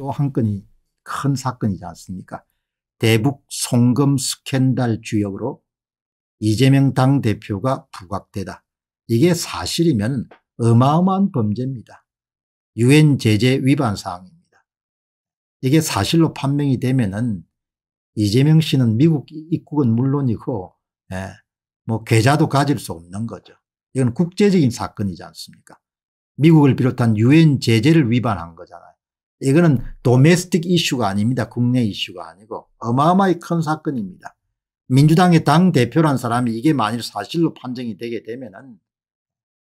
또 한 건이 큰 사건이지 않습니까? 대북 송금 스캔들 주역으로 이재명 당대표가 부각되다. 이게 사실이면 어마어마한 범죄입니다. 유엔 제재 위반 사항입니다. 이게 사실로 판명이 되면은 이재명 씨는 미국 입국은 물론이고 예, 뭐 계좌도 가질 수 없는 거죠. 이건 국제적인 사건이지 않습니까? 미국을 비롯한 유엔 제재를 위반한 거잖아요. 이거는 도메스틱 이슈가 아닙니다. 국내 이슈가 아니고 어마어마히 큰 사건입니다. 민주당의 당대표란 사람이 이게 만일 사실로 판정이 되게 되면 은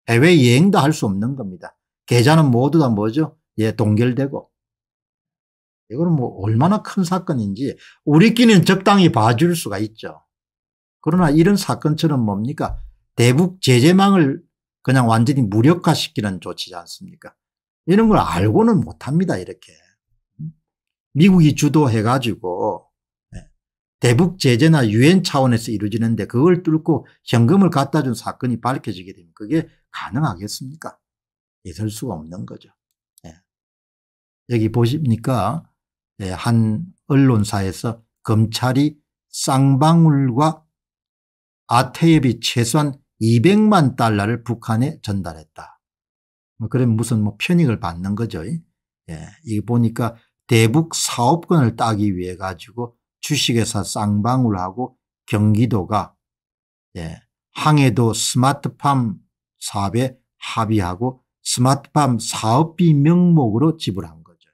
해외여행도 할 수 없는 겁니다. 계좌는 모두 다 뭐죠? 예, 동결되고. 이거는 뭐 얼마나 큰 사건인지 우리끼리는 적당히 봐줄 수가 있죠. 그러나 이런 사건처럼 뭡니까? 대북 제재망을 그냥 완전히 무력화시키는 조치지 않습니까? 이런 걸 알고는 못합니다. 이렇게. 음? 미국이 주도해가지고 예, 대북 제재나 유엔 차원에서 이루어지는데 그걸 뚫고 현금을 갖다 준 사건이 밝혀지게 되면 그게 가능하겠습니까? 있을 수가 없는 거죠. 예. 여기 보십니까? 예, 한 언론사에서 검찰이 쌍방울과 아태엽이 최소한 200만 달러를 북한에 전달했다. 뭐 그러면 무슨 뭐 편익을 받는 거죠. 예. 이게 보니까 대북 사업권을 따기 위해 가지고 주식회사 쌍방울 하고 경기도가 예. 항해도 스마트팜 사업에 합의하고 스마트팜 사업비 명목으로 지불한 거죠.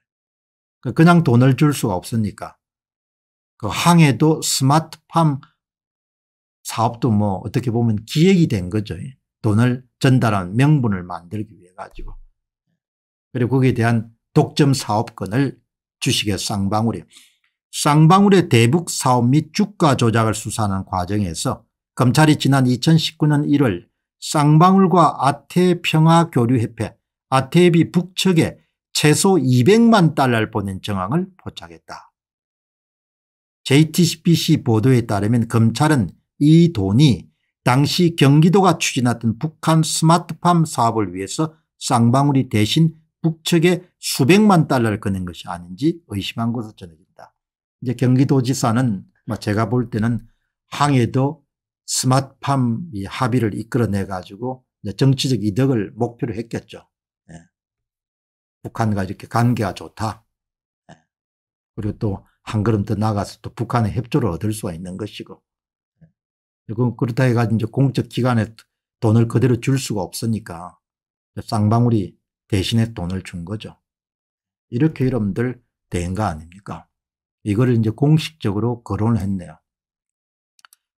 그 그냥 돈을 줄 수가 없으니까. 그 항해도 스마트팜 사업도 뭐 어떻게 보면 기획이 된 거죠. 돈을 전달한 명분을 만들기 위해 가지고 그리고 거기에 대한 독점 사업권을 주식의 쌍방울이 쌍방울의 대북 사업 및 주가 조작을 수사하는 과정에서 검찰이 지난 2019년 1월 쌍방울과 아태평화교류협회 아태비 북측에 최소 200만 달러를 보낸 정황을 포착했다. JTBC 보도에 따르면 검찰은 이 돈이 당시 경기도가 추진했던 북한 스마트팜 사업을 위해서 쌍방울이 대신 북측에 수백만 달러를 꺼낸 것이 아닌지 의심한 것으로 전해진다. 이제 경기도지사는 뭐 제가 볼 때는 항해도 스마트팜 합의를 이끌어내 가지고 정치적 이득을 목표로 했겠죠. 예. 북한과 이렇게 관계가 좋다. 예. 그리고 또 한 걸음 더 나가서 또 북한의 협조를 얻을 수가 있는 것이고 그럼 그렇다 해가지고 이제 공적 기관에 돈을 그대로 줄 수가 없으니까 쌍방울이 대신에 돈을 준 거죠. 이렇게 여러분들 된 거 아닙니까? 이거를 이제 공식적으로 거론을 했네요.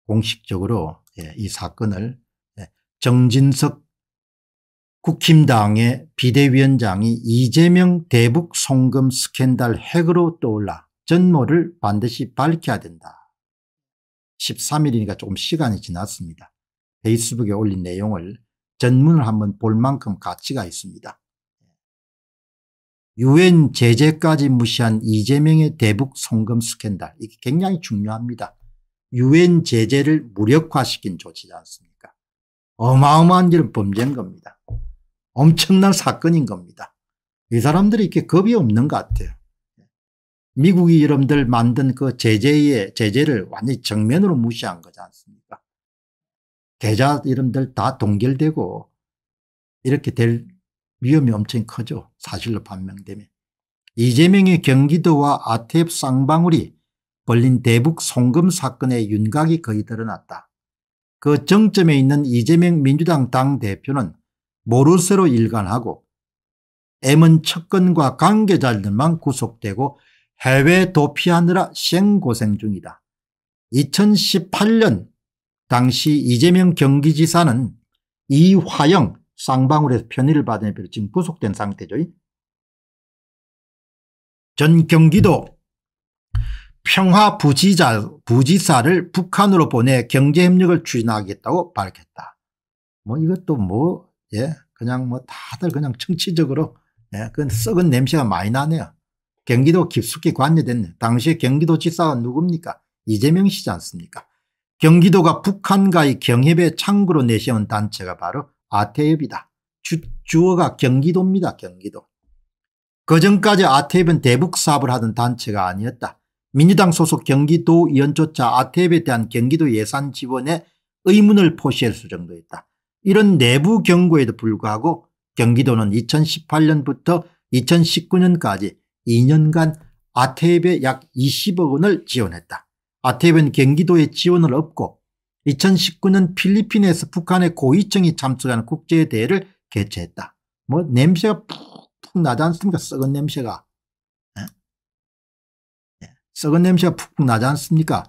공식적으로 예, 이 사건을 예, 정진석 국힘당의 비대위원장이 이재명 대북 송금 스캔들 핵으로 떠올라 전모를 반드시 밝혀야 된다. 13일이니까 조금 시간이 지났습니다. 페이스북에 올린 내용을 전문을 한번 볼 만큼 가치가 있습니다. 유엔 제재까지 무시한 이재명의 대북 송금 스캔들 이게 굉장히 중요합니다. 유엔 제재를 무력화시킨 조치지 않습니까 어마어마한 일은 범죄인 겁니다. 엄청난 사건인 겁니다. 이 사람들이 이렇게 겁이 없는 것 같아요. 미국이 여러분들 만든 그 제재의 제재를 완전히 정면으로 무시한 거지 않습니까? 계좌 이름들 다 동결되고 이렇게 될 위험이 엄청 커져 사실로 판명되면. 이재명의 경기도와 아태협 쌍방울이 벌린 대북 송금 사건의 윤곽이 거의 드러났다. 그 정점에 있는 이재명 민주당 당대표는 모르쇠로 일관하고 M은 척근과 관계자들만 구속되고 해외 도피하느라 생고생 중이다. 2018년 당시 이재명 경기지사는 이화영 쌍방울에서 편의를 받으며 지금 구속된 상태죠. 전 경기도 평화 부지사를 북한으로 보내 경제협력을 추진하겠다고 밝혔다. 뭐 이것도 뭐, 예, 그냥 뭐 다들 그냥 정치적으로, 예, 그건 썩은 냄새가 많이 나네요. 경기도 깊숙이 관여됐네 당시 에 경기도지사가 누굽니까 이재명 씨지 않습니까 경기도가 북한과의 경협의 창구로 내세운 단체가 바로 아태협이다. 주, 주어가 경기도입니다. 경기도. 그전까지 아태협은 대북 사업을 하던 단체가 아니었다. 민주당 소속 경기도 위원조차 아태협에 대한 경기도 예산 지원에 의문을 포시했을 정도였다. 이런 내부 경고에도 불구하고 경기도는 2018년부터 2019년까지 2년간 아테앱에약 20억 원을 지원했다. 아테앱은경기도에 지원을 얻고 2019년 필리핀에서 북한의 고위층이 참석하는 국제대회를 개최했다. 뭐 냄새가 푹푹 나지 않습니까? 썩은 냄새가. 네. 썩은 냄새가 푹푹 나지 않습니까?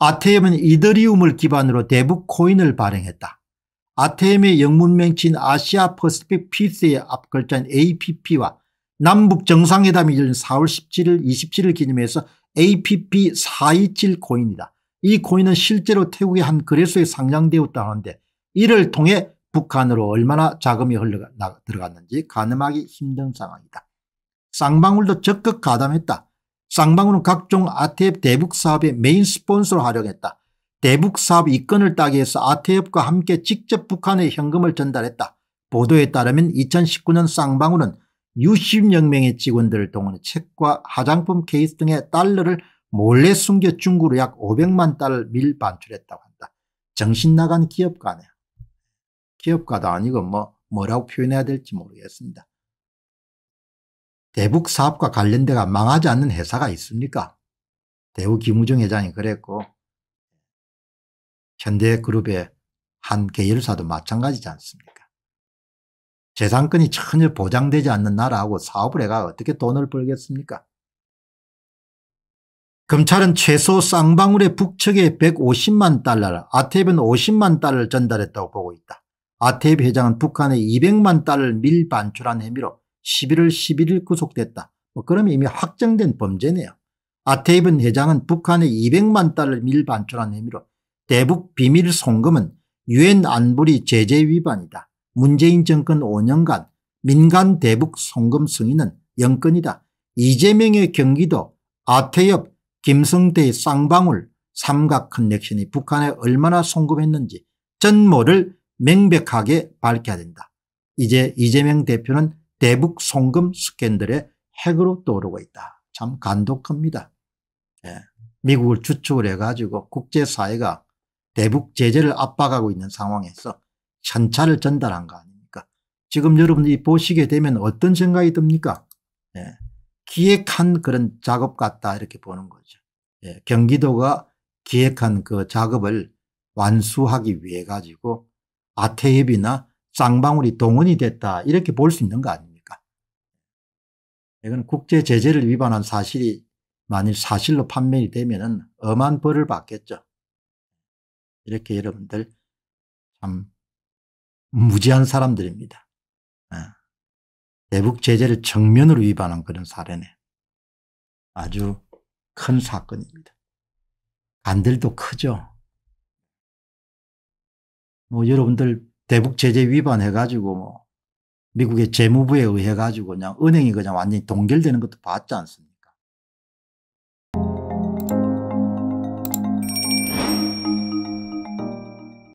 아테엠은 이더리움을 기반으로 대북 코인을 발행했다. 아테엠의 영문 명칭 아시아 퍼스픽 피스의 앞글자인 APP와 남북 정상회담이 열린 4월 17일 27일 기념해서 APP 427 코인이다. 이 코인은 실제로 태국의 한 거래소에 상장되었다는데 이를 통해 북한으로 얼마나 자금이 흘러가 들어갔는지 가늠하기 힘든 상황이다. 쌍방울도 적극 가담했다. 쌍방울은 각종 아태협 대북 사업의 메인 스폰서로 활용했다. 대북 사업 이권을 따기 위해서 아태협과 함께 직접 북한에 현금을 전달했다. 보도에 따르면 2019년 쌍방울은 60여 명의 직원들을 동원해 책과 화장품 케이스 등의 달러를 몰래 숨겨 중국으로 약 500만 달러 를밀 반출했다고 한다. 정신 나간 기업가네. 기업가도 아니고 뭐 뭐라고 표현해야 될지 모르겠습니다. 대북 사업과 관련돼가 망하지 않는 회사가 있습니까? 대우 김우중 회장이 그랬고 현대그룹의 한 계열사도 마찬가지지 않습니까? 재산권이 전혀 보장되지 않는 나라하고 사업을 해가 어떻게 돈을 벌겠습니까? 검찰은 최소 쌍방울의 북측에 150만 달러를 아태입은 50만 달러를 전달했다고 보고 있다. 아테이입 회장은 북한에 200만 달러를 밀반출한 혐의로 11월 11일 구속됐다. 뭐그면 이미 확정된 범죄네요. 아테이은 회장은 북한에 200만 달러를 밀반출한 혐의로 대북 비밀 송금은 유엔 안보리 제재 위반이다. 문재인 정권 5년간 민간 대북 송금 승인은 0건이다. 이재명의 경기도 아태엽 김성태의 쌍방울 삼각 커넥션이 북한에 얼마나 송금했는지 전모를 명백하게 밝혀야 된다. 이제 이재명 대표는 대북 송금 스캔들의 핵으로 떠오르고 있다. 참 간독합니다. 예. 미국을 주축을 해가지고 국제사회가 대북 제재를 압박하고 있는 상황에서 찬차를 전달한 거 아닙니까? 지금 여러분이 보시게 되면 어떤 생각이 듭니까? 예, 기획한 그런 작업 같다 이렇게 보는 거죠. 예, 경기도가 기획한 그 작업을 완수하기 위해 가지고 아태협이나 쌍방울이 동원이 됐다 이렇게 볼 수 있는 거 아닙니까? 이건 국제 제재를 위반한 사실이 만일 사실로 판명이 되면 엄한 벌을 받겠죠. 이렇게 여러분들 참 무지한 사람들입니다. 예. 대북 제재를 정면으로 위반한 그런 사례네. 아주 큰 사건입니다. 간들도 크죠. 뭐 여러분들 대북 제재 위반해 가지고 뭐 미국의 재무부에 의해 가지고 그냥 은행이 그냥 완전히 동결되는 것도 봤지 않습니까?